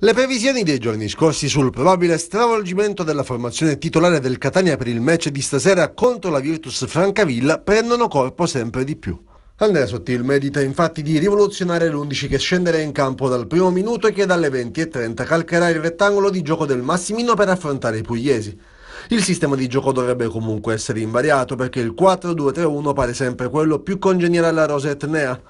Le previsioni dei giorni scorsi sul probabile stravolgimento della formazione titolare del Catania per il match di stasera contro la Virtus Francavilla prendono corpo sempre di più. Andrea Sottil medita infatti di rivoluzionare l'11 che scenderà in campo dal primo minuto e che dalle 20.30 calcherà il rettangolo di gioco del Massimino per affrontare i pugliesi. Il sistema di gioco dovrebbe comunque essere invariato perché il 4-2-3-1 pare sempre quello più congeniale alla rosa etnea.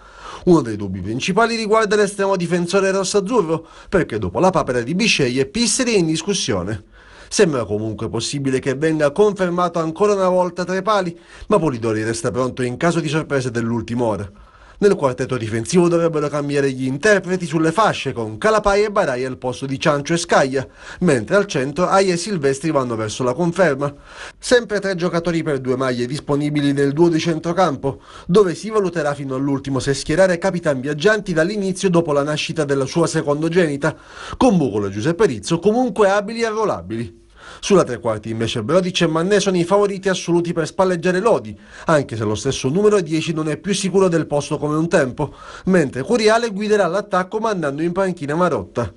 Uno dei dubbi principali riguarda l'estremo difensore rosso-azzurro, perché dopo la papera di Bisceglie, Pisseri è in discussione. Sembra comunque possibile che venga confermato ancora una volta tra i pali, ma Polidori resta pronto in caso di sorprese dell'ultima ora. Nel quartetto difensivo dovrebbero cambiare gli interpreti sulle fasce con Calapai e Barai al posto di Ciancio e Scaglia, mentre al centro Aie e Silvestri vanno verso la conferma. Sempre tre giocatori per due maglie disponibili nel duo di centrocampo, dove si valuterà fino all'ultimo se schierare Capitan Viaggianti dall'inizio dopo la nascita della sua secondogenita, con Bucolo e Giuseppe Rizzo comunque abili e arruolabili. Sulla tre quarti invece Brodic e Manné sono i favoriti assoluti per spalleggiare Lodi, anche se lo stesso numero 10 non è più sicuro del posto come un tempo, mentre Curiale guiderà l'attacco mandando in panchina Marotta.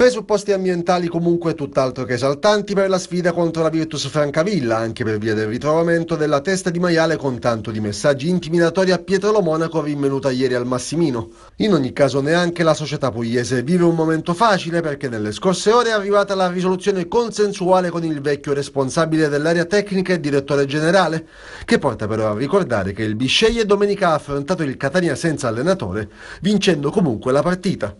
Presupposti ambientali comunque tutt'altro che esaltanti per la sfida contro la Virtus Francavilla, anche per via del ritrovamento della testa di maiale con tanto di messaggi intimidatori a Pietro Lomonaco rinvenuta ieri al Massimino. In ogni caso neanche la società pugliese vive un momento facile perché nelle scorse ore è arrivata la risoluzione consensuale con il vecchio responsabile dell'area tecnica e direttore generale, che porta però a ricordare che il Bisceglie domenica ha affrontato il Catania senza allenatore, vincendo comunque la partita.